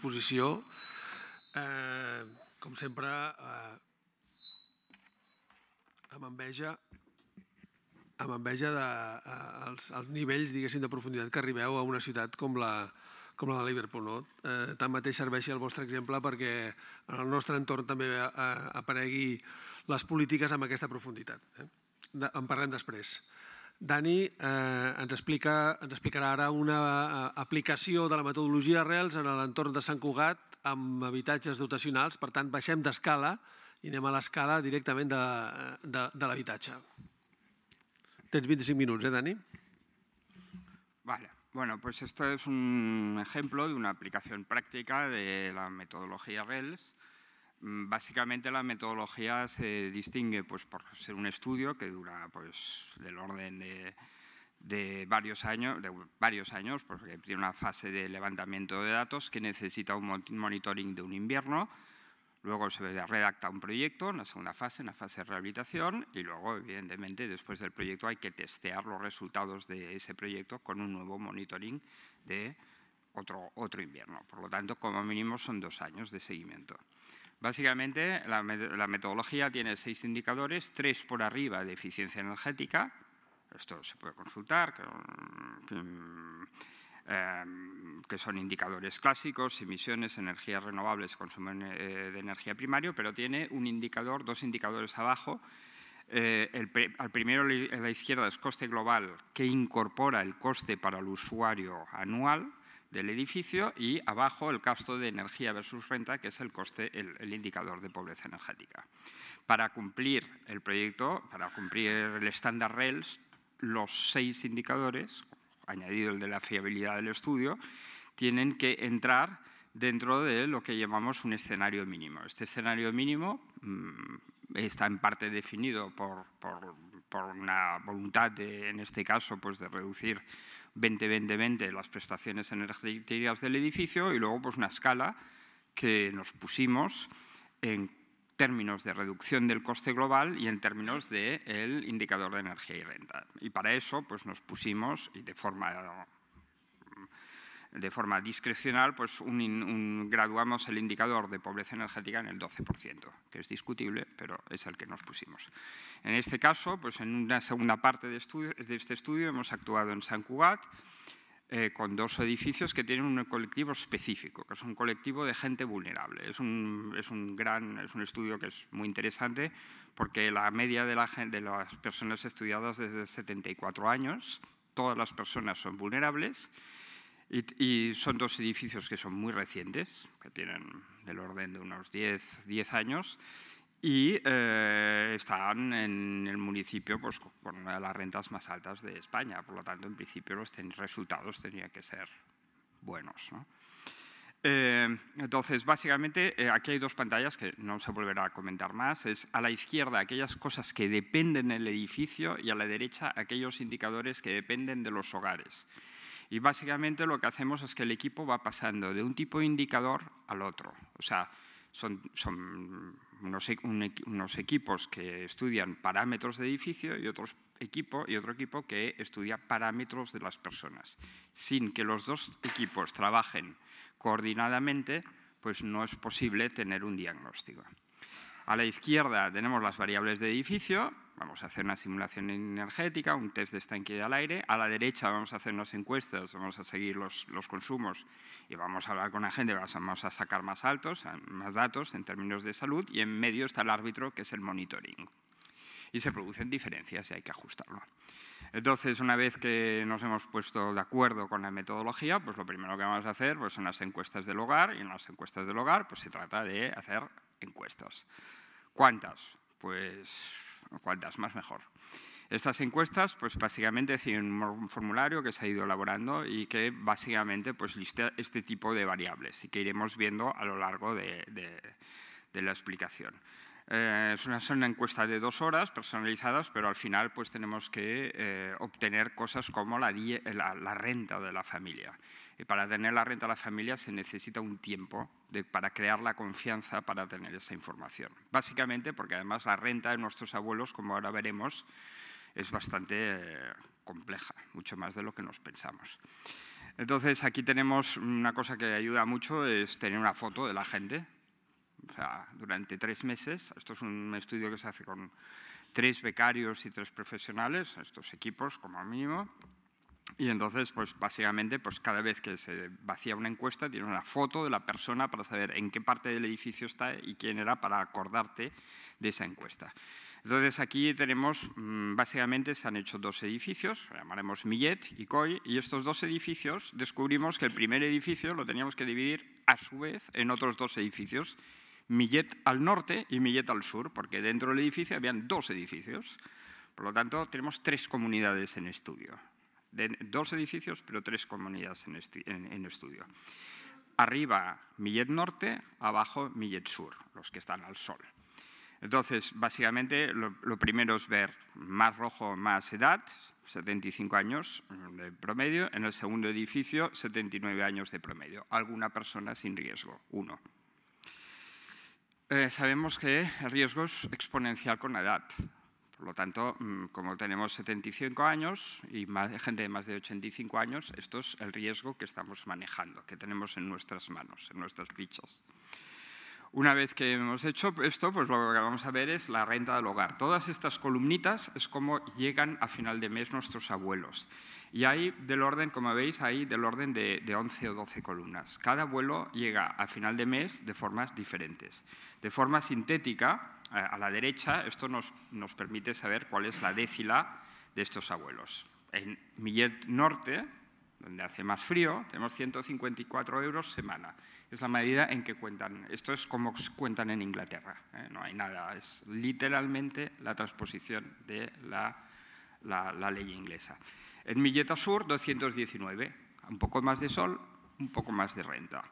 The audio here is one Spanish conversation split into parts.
exposició. Eh, com sempre, eh, amb enveja amb enveja de, eh, els, els nivells diguéssim de profunditat que arribeu a una ciutat com la, com la de Liverpool. No? Eh, tanmateix serveixi el vostre exemple perquè en el nostre entorn també eh, aparegui les polítiques amb aquesta profunditat. Eh? De, en parlem després. Dani eh, ens, explica, ens explicarà ara una eh, aplicació de la metodologia Arrels en l'entorn de Sant Cugat amb habitatges dotacionals. Per tant, baixem d'escala i anem a l'escala directament de, de, de l'habitatge. Tens 25 minuts, ¿eh, Dani? Vale. Bueno, pues esto es un ejemplo de una aplicación práctica de la metodología RELS Mm, básicamente la metodología se distingue pues, por ser un estudio que dura pues, del orden de, varios años, de varios años, porque tiene una fase de levantamiento de datos que necesita un monitoring de un invierno, luego se redacta un proyecto, una segunda fase, la fase de rehabilitación, y luego, evidentemente, después del proyecto hay que testear los resultados de ese proyecto con un nuevo monitoring de otro invierno. Por lo tanto, como mínimo son dos años de seguimiento. Básicamente, la, metodología tiene seis indicadores, tres por arriba de eficiencia energética, esto se puede consultar, que, mm, em, son indicadores clásicos, emisiones, energías renovables, consumo eh, de energía primario, pero tiene un indicador, dos indicadores abajo, eh, el, al primero a la izquierda es coste global, que incorpora el coste para el usuario anual, del edificio y abajo el gasto de energía versus renta, que es el, coste, el, indicador de pobreza energética. Para cumplir el proyecto, para cumplir el estándar RELS, los seis indicadores, añadido el de la fiabilidad del estudio, tienen que entrar dentro de lo que llamamos un escenario mínimo. Este escenario mínimo mm, está en parte definido por, por, una voluntad, de, en este caso, pues de reducir 20-20-20 las prestaciones energéticas del edificio y luego pues, una escala que nos pusimos en términos de reducción del coste global y en términos del indicador de energía y renta. Y para eso pues, nos pusimos, y de forma de forma discrecional, pues un, graduamos el indicador de pobreza energética en el 12%, que es discutible, pero es el que nos pusimos. En este caso, pues en una segunda parte de, estudio, de este estudio hemos actuado en San Cugat, eh, con dos edificios que tienen un colectivo específico, que es un colectivo de gente vulnerable. Es un, es un gran, es un estudio que es muy interesante porque la media de, la, de las personas estudiadas desde 74 años, todas las personas son vulnerables y, son dos edificios que son muy recientes, que tienen del orden de unos 10, 10 años, y eh, están en el municipio pues, con una de las rentas más altas de España. Por lo tanto, en principio los resultados tenían que ser buenos. Eh, entonces, básicamente, eh, aquí hay dos pantallas que no se volverá a comentar más. Es a la izquierda aquellas cosas que dependen del edificio y a la derecha aquellos indicadores que dependen de los hogares. Y básicamente lo que hacemos es que el equipo va pasando de un tipo de indicador al otro. O sea, son, e, unos, equipos que estudian parámetros de edificio y, y otro equipo que estudia parámetros de las personas. Sin que los dos equipos trabajen coordinadamente, pues no es posible tener un diagnóstico. A la izquierda tenemos las variables de edificio, vamos a hacer una simulación energética, un test de estanque al aire. A la derecha vamos a hacer unas encuestas, vamos a seguir los, los, consumos y vamos a hablar con la gente, vamos a sacar más altos, más datos en términos de salud y en medio está el árbitro que es el monitoring. Y se producen diferencias y hay que ajustarlo. Entonces, una vez que nos hemos puesto de acuerdo con la metodología, pues lo primero que vamos a hacer pues, son las encuestas del hogar y en las encuestas del hogar pues, se trata de hacer encuestas. ¿Cuántas? Pues cuantas más mejor. Estas encuestas, pues básicamente tienen un formulario que se ha ido elaborando y que básicamente pues lista este tipo de variables y que iremos viendo a lo largo de, la explicación. Eh, es, una, es, encuesta de dos horas personalizadas, pero al final pues tenemos que eh, obtener cosas como la, la renta de la familia para tener la renta de la familia se necesita un tiempo para crear la confianza para tener esa información. Básicamente porque además la renta de nuestros abuelos, como ahora veremos, es bastante eh, compleja, mucho más de lo que nos pensamos. Entonces aquí tenemos una cosa que ayuda mucho, es tener una foto de la gente. durante tres meses, esto es un estudio que se hace con tres becarios y tres profesionales, estos equipos como mínimo, y entonces, pues básicamente, pues cada vez que se vacía una encuesta, tiene una foto de la persona para saber en qué parte del edificio está y quién era para acordarte de esa encuesta. Entonces aquí tenemos, mm, básicamente se han hecho dos edificios, llamaremos Millet y Coy, y estos dos edificios descubrimos que el primer edificio lo teníamos que dividir a su vez en otros dos edificios, Millet al norte y Millet al sur, porque dentro del edificio habían dos edificios. Por lo tanto, tenemos tres comunidades en estudio dos edificios, pero tres comunidades en, estudio. Arriba Millet Norte, abajo Millet Sur, los que están al sol. Entonces, básicamente, lo, primero es ver más rojo, más edad, 75 años de promedio. En el segundo edificio, 79 años de promedio. Alguna persona sin riesgo, uno. Eh, sabemos que el riesgo es exponencial con la edad. Por lo tanto, mm, como tenemos 75 años y más, gente de más de 85 años, esto es el riesgo que estamos manejando, que tenemos en nuestras manos, en nuestras fichas. Una vez que hemos hecho esto, pues lo que vamos a ver es la renta del hogar. Todas estas columnitas es cómo llegan a final de mes nuestros abuelos. Y hay del orden, como veis, hay del orden de, de 11 o 12 columnas. Cada abuelo llega a final de mes de formas diferentes. De forma sintética, a la derecha, esto nos, permite saber cuál es la décila de estos abuelos. En Millet Norte, donde hace más frío, tenemos 154 euros semana. Es la medida en que cuentan. Esto es como cuentan en Inglaterra. ¿eh? No hay nada. Es literalmente la transposición de la, ley inglesa. En Millet Sur, 219. Un poco más de sol, un poco más de renta.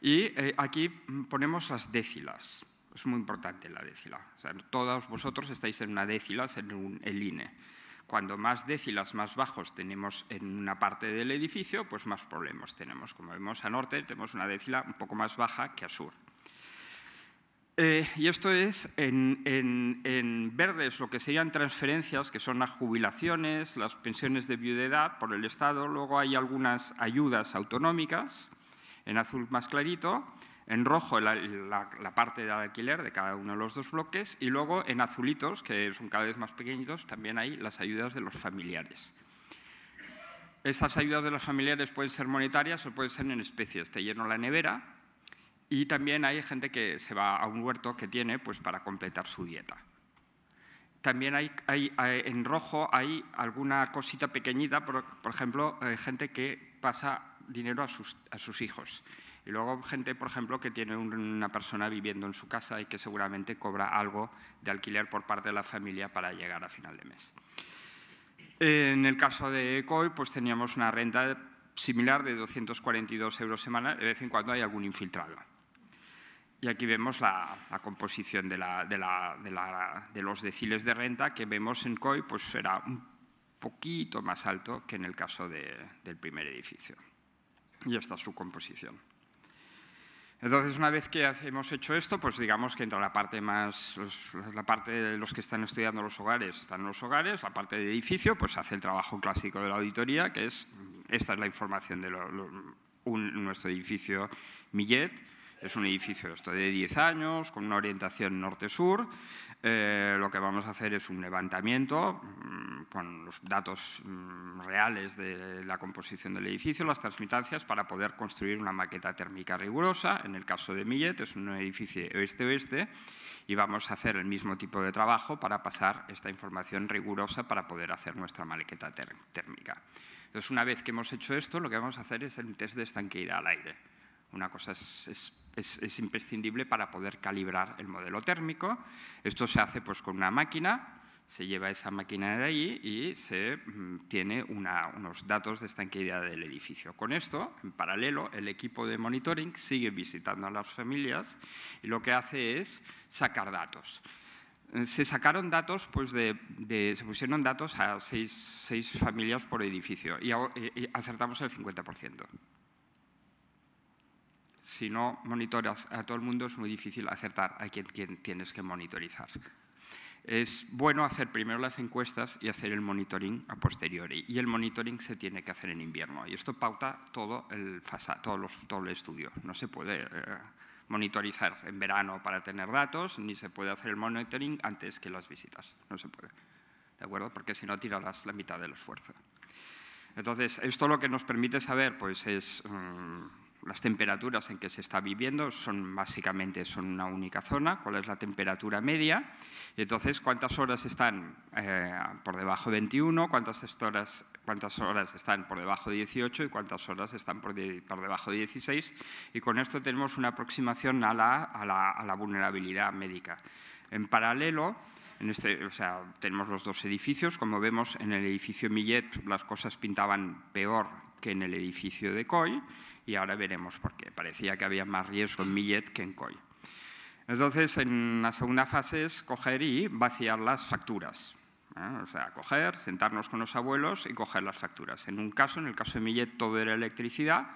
Y eh, aquí ponemos las décilas. Es muy importante la décila. O sea, todos vosotros estáis en una décila, en el INE. Cuando más décilas más bajos tenemos en una parte del edificio, pues más problemas tenemos. Como vemos a norte, tenemos una décila un poco más baja que a sur. Eh, y esto es, en, en verdes, lo que serían transferencias, que son las jubilaciones, las pensiones de viudedad por el Estado, luego hay algunas ayudas autonómicas, en azul más clarito, en rojo la, parte de alquiler de cada uno de los dos bloques y luego en azulitos, que son cada vez más pequeñitos, también hay las ayudas de los familiares. Estas ayudas de los familiares pueden ser monetarias o pueden ser en especies. Te lleno la nevera y también hay gente que se va a un huerto que tiene pues, para completar su dieta. También hay, en rojo hay alguna cosita pequeñita, por, ejemplo, eh, gente que pasa dinero a sus hijos. Y luego gente, por ejemplo, que tiene una persona viviendo en su casa y que seguramente cobra algo de alquiler por parte de la familia para llegar a final de mes. En el caso de COI, pues teníamos una renta similar de 242 euros semana, de vez en cuando hay algún infiltrado. Y aquí vemos la, composición de, los deciles de renta que vemos en COI, pues era un poquito más alto que en el caso del primer edificio. Y esta es su composición. Entonces, una vez que hemos hecho esto, pues digamos que entra la parte más, la parte de los que están estudiando los hogares, están los hogares, la parte de edificio, pues hace el trabajo clásico de la auditoría, que es, esta es la información de nuestro edificio Millet, es un edificio de 10 años, con una orientación norte-sur. Eh, lo que vamos a hacer es un levantamiento mm, con los datos mm, reales de la composición del edificio, las transmitancias, para poder construir una maqueta térmica rigurosa. En el caso de Millet es un edificio oeste-oeste y vamos a hacer el mismo tipo de trabajo para pasar esta información rigurosa para poder hacer nuestra maqueta térmica. Entonces, una vez que hemos hecho esto, lo que vamos a hacer es un test de estanqueidad al aire. Una cosa es, es es, imprescindible para poder calibrar el modelo térmico. Esto se hace pues, con una máquina, se lleva esa máquina de ahí y se mm, tiene unos datos de estanqueidad del edificio. Con esto, en paralelo, el equipo de monitoring sigue visitando a las familias y lo que hace es sacar datos eh, se sacaron datos, pues de, se pusieron datos a seis, familias por edificio y eh, eh, acertamos el 50% si no monitoras a todo el mundo es muy difícil acertar a quién, tienes que monitorizar. Es bueno hacer primero las encuestas y hacer el monitoring a posteriori. Y el monitoring se tiene que hacer en invierno. Y esto pauta todo el, todo los, el estudio. No se puede eh, monitorizar en verano para tener datos, ni se puede hacer el monitoring antes que las visitas. No se puede. ¿De acuerdo? Porque si no, tirarás la mitad del esfuerzo. Entonces, esto lo que nos permite saber pues, es... Mm, las temperaturas en que se está viviendo son básicamente son una única zona, cuál es la temperatura media, y entonces cuántas horas están eh, por debajo de 21, cuántas horas, cuántas horas están por debajo de 18 y cuántas horas están por, debajo de 16, y con esto tenemos una aproximación a la, vulnerabilidad médica. En paralelo, en este, o tenemos los dos edificios, como vemos en el edificio Millet las cosas pintaban peor que en el edificio de COI, y ahora veremos por qué. Parecía que había más riesgo en Millet que en COI. Entonces, en la segunda fase es coger y vaciar las facturas. ¿eh? O sea, coger, sentarnos con los abuelos y coger las facturas. En un caso, en el caso de Millet, todo era electricidad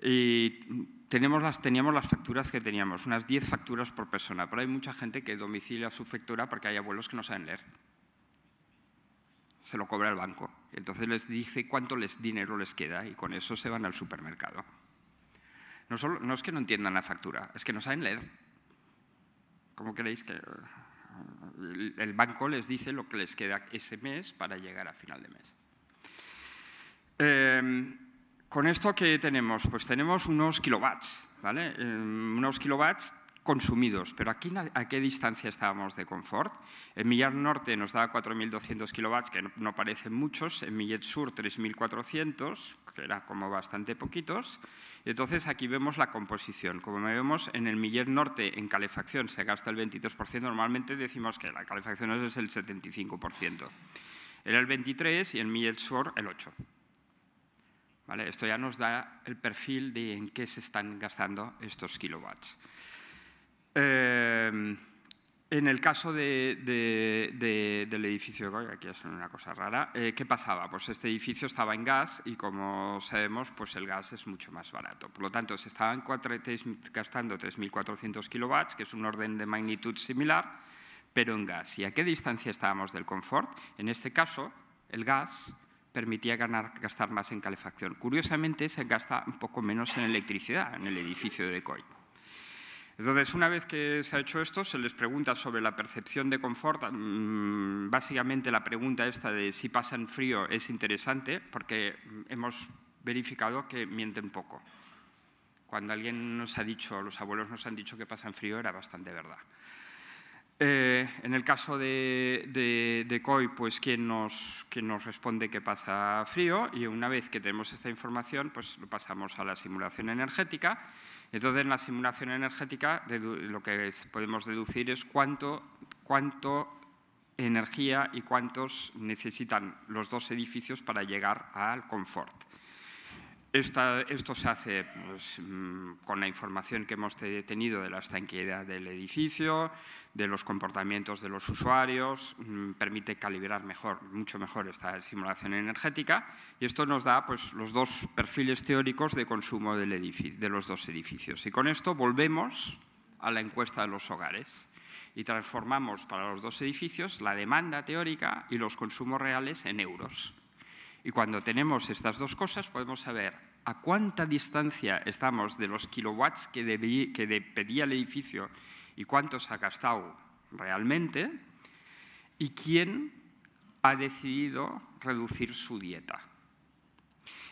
y tenemos las, teníamos las facturas que teníamos, unas 10 facturas por persona, pero hay mucha gente que domicilia su factura porque hay abuelos que no saben leer se lo cobra el banco. Entonces les dice cuánto les dinero les queda y con eso se van al supermercado. No, no es que no entiendan la factura, es que no saben leer. ¿Cómo creéis que eh, el banco les dice lo que les queda ese mes para llegar a final de mes? Em, con esto que tenemos, pues tenemos unos kilowatts, ¿vale? Em, unos kilowatts consumidos, pero aquí, ¿a qué distancia estábamos de confort? En Millar Norte nos daba 4.200 kilovatios, que no, parecen muchos, en Millet Sur 3.400, que era como bastante poquitos. Entonces aquí vemos la composición. Como vemos, en el Millet Norte en calefacción se gasta el 22%, normalmente decimos que la calefacción es el 75%. Era el 23% y en Millet Sur el 8%. ¿Vale? Esto ya nos da el perfil de en qué se están gastando estos kilowatts. Em, en el caso de, de, de, del edificio, aquí es una cosa rara, eh, ¿qué pasaba? Pues este edificio estaba en gas y como sabemos, pues el gas es mucho más barato. Por lo tanto, se estaban gastando 3.400 kilovatios, que es un orden de magnitud similar, pero en gas. ¿Y a qué distancia estábamos del confort? En este caso, el gas permitía ganar, gastar más en calefacción. Curiosamente, se gasta un poco menos en electricidad en el edificio de Goya. Entonces, una vez que se ha hecho esto, se les pregunta sobre la percepción de confort. Mm, básicamente la pregunta esta de si pasan frío es interesante porque hemos verificado que mienten poco. Cuando alguien nos ha dicho, los abuelos nos han dicho que pasan frío, era bastante verdad. Eh, en el caso de, COI, pues quien nos, quien nos responde que pasa frío y una vez que tenemos esta información, pues lo pasamos a la simulación energética entonces, en la simulación energética lo que podemos deducir es cuánto, cuánto energía y cuántos necesitan los dos edificios para llegar al confort esto se hace pues, mm, con la información que hemos tenido de la estanqueidad del edificio, de los comportamientos de los usuarios, mm, permite calibrar mejor, mucho mejor esta simulación energética y esto nos da pues, los dos perfiles teóricos de consumo del de los dos edificios. Y con esto volvemos a la encuesta de los hogares y transformamos para los dos edificios la demanda teórica y los consumos reales en euros. Y cuando tenemos estas dos cosas podemos saber a cuánta distancia estamos de los kilowatts que, pedía el edificio y cuántos ha gastado realmente y quién ha decidido reducir su dieta.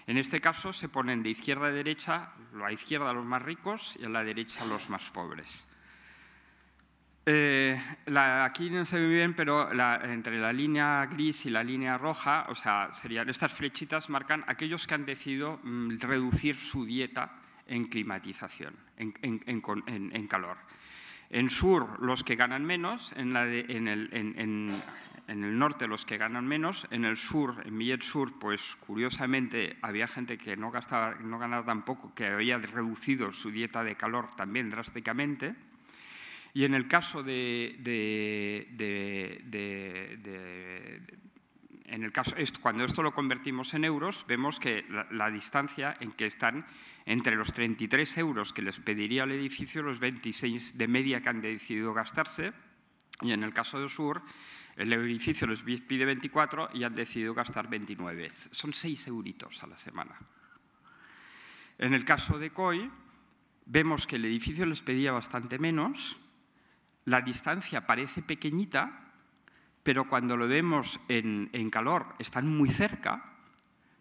En este caso se ponen de izquierda a derecha, a la izquierda los más ricos y a la derecha los más pobres. Eh, aquí no se ve bien, pero entre la línea gris y la línea roja, o sea, serían estas flechitas marcan aquellos que han decidido mm, reducir su dieta en climatización, en, calor. En sur, los que ganan menos, en, el, norte, los que ganan menos, en el sur, en Millet Sur, pues curiosamente había gente que no, gastaba, no ganaba tampoco, que había reducido su dieta de calor también drásticamente. Y en el caso de, esto, cuando esto lo convertimos en euros, vemos que la, distancia en que están entre los 33 euros que les pediría el edificio, los 26 de media que han decidido gastarse, y en el caso de Sur, el edificio les pide 24 y han decidido gastar 29. Son 6 euritos a la semana. En el caso de COI, vemos que el edificio les pedía bastante menos, la distancia parece pequeñita, pero cuando lo vemos en, calor están muy cerca,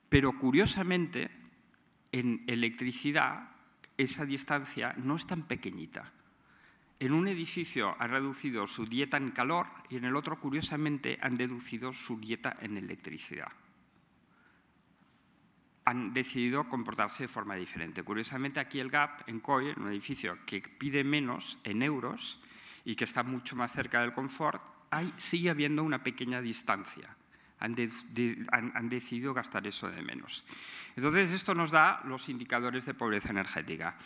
pero curiosamente en electricidad esa distancia no es tan pequeñita. En un edificio han reducido su dieta en calor y en el otro, curiosamente, han deducido su dieta en electricidad. Han decidido comportarse de forma diferente. Curiosamente, aquí el GAP en COI, en un edificio que pide menos en euros, y que está mucho más cerca del confort, hay, sigue habiendo una pequeña distancia. Han, decidido gastar eso de menos. Entonces, esto nos da los indicadores de pobreza energética.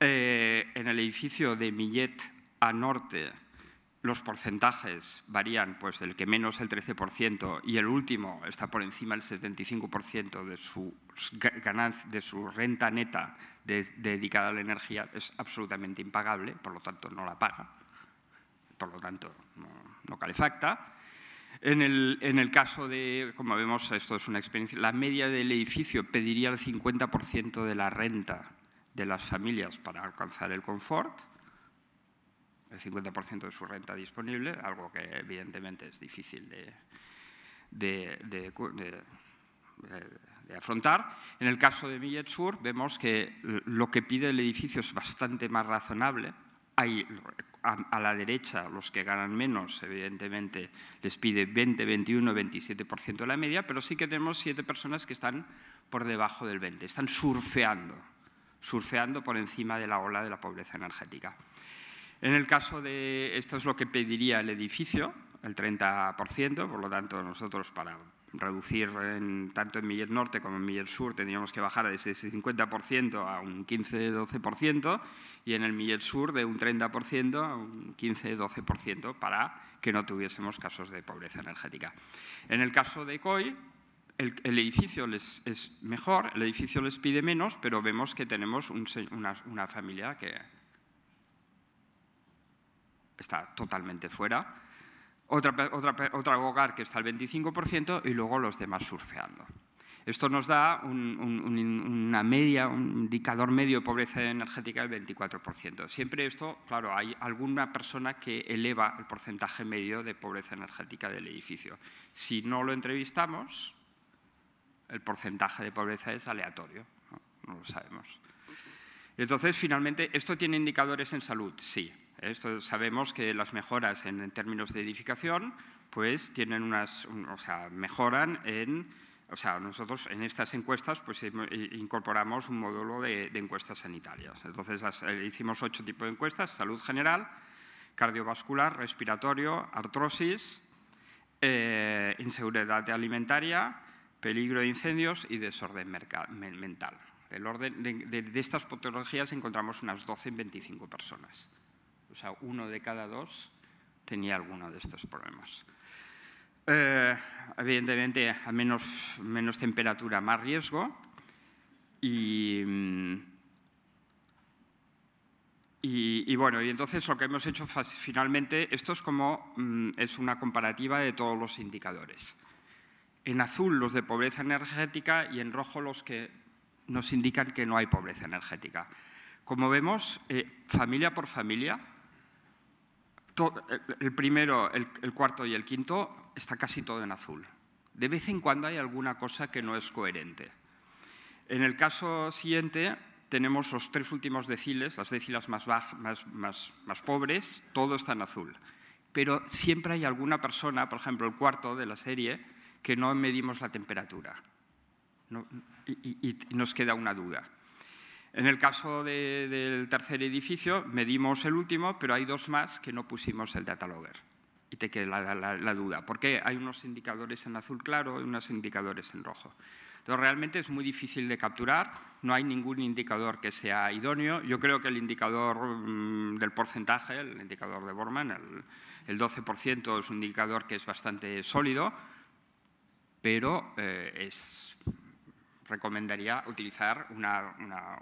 Eh, en el edificio de Millet a norte, los porcentajes varían, pues el que menos el 13% y el último está por encima del 75% de su, de su renta neta dedicada a la energía, es absolutamente impagable, por lo tanto no la paga por lo tanto no, calefacta. En el, en el, caso de, como vemos, esto es una experiencia, la media del edificio pediría el 50% de la renta de las familias para alcanzar el confort, el 50% de su renta disponible, algo que evidentemente es difícil de, de, de afrontar. En el caso de Millet Sur vemos que lo que pide el edificio es bastante más razonable, hay a, la derecha, los que ganan menos, evidentemente les pide 20, 21, 27% de la media, pero sí que tenemos siete personas que están por debajo del 20, están surfeando, surfeando por encima de la ola de la pobreza energética. En el caso de, esto es lo que pediría el edificio, el 30%, por lo tanto nosotros para reducir tanto en Millet Norte como en Millet Sur, tendríamos que bajar de ese 50% a un 15-12% y en el Millet Sur de un 30% a un 15-12% para que no tuviésemos casos de pobreza energética. En el caso de COI, el, edificio les, es mejor, el edificio les pide menos, pero vemos que tenemos una familia que está totalmente fuera otra, hogar que está al 25% y luego los demás surfeando. Esto nos da un, una media, un indicador medio de pobreza energética del 24%. Siempre esto, claro, hay alguna persona que eleva el porcentaje medio de pobreza energética del edificio. Si no lo entrevistamos, el porcentaje de pobreza es aleatorio, no lo sabemos. Entonces, finalmente, ¿esto tiene indicadores en salud? Sí, sabemos que las mejoras en, términos de edificación pues tienen unas, mejoran en, o sea, nosotros en estas encuestas pues incorporamos un módulo de, encuestas sanitarias. Entonces eh, hicimos ocho tipos de encuestas, salud general, cardiovascular, respiratorio, artrosis, eh, inseguridad alimentaria, peligro de incendios y desorden mental. orden de, de estas patologías encontramos unas 12 en 25 personas. O sea, uno de cada dos tenía alguno de estos problemas. Eh, evidentemente, a menos, temperatura, más riesgo. Y, bueno, y entonces lo que hemos hecho finalmente, esto es como mm, es una comparativa de todos los indicadores. En azul los de pobreza energética y en rojo los que nos indican que no hay pobreza energética. Como vemos, eh, familia por familia, el primero, el, cuarto y el quinto está casi todo en azul. De vez en cuando hay alguna cosa que no es coherente. En el caso siguiente, tenemos los tres últimos deciles, las decilas más, pobres, todo está en azul. Pero siempre hay alguna persona, por ejemplo, el cuarto de la serie, que no medimos la temperatura. y, y, nos queda una duda. En el caso del tercer edificio, medimos el último, pero hay dos más que no pusimos el data logger. Y te queda la, duda. ¿Por duda, hay unos indicadores en azul claro y unos indicadores en rojo. Entonces, realmente es muy difícil de capturar, no hay ningún indicador que sea idóneo. Yo creo que el indicador mm, del porcentaje, el indicador de Borman, el, 12% es un indicador que es bastante sólido, pero eh, es recomendaría utilizar un,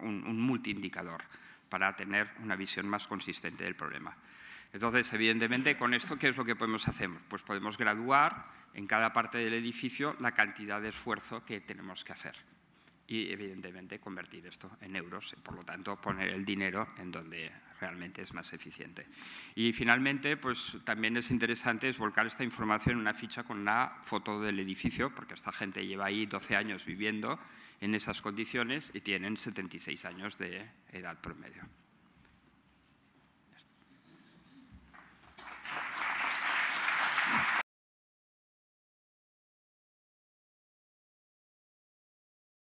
un multiindicador para tener una visión más consistente del problema. Entonces, evidentemente, con esto, ¿qué es lo que podemos hacer? Pues podemos graduar en cada parte del edificio la cantidad de esfuerzo que tenemos que hacer y, evidentemente, convertir esto en euros y, por lo tanto, poner el dinero en donde realmente es más eficiente. Y finalmente, pues también es interesante es volcar esta información en una ficha con una foto del edificio, porque esta gente lleva ahí 12 años viviendo en esas condiciones y tienen 76 años de edad promedio.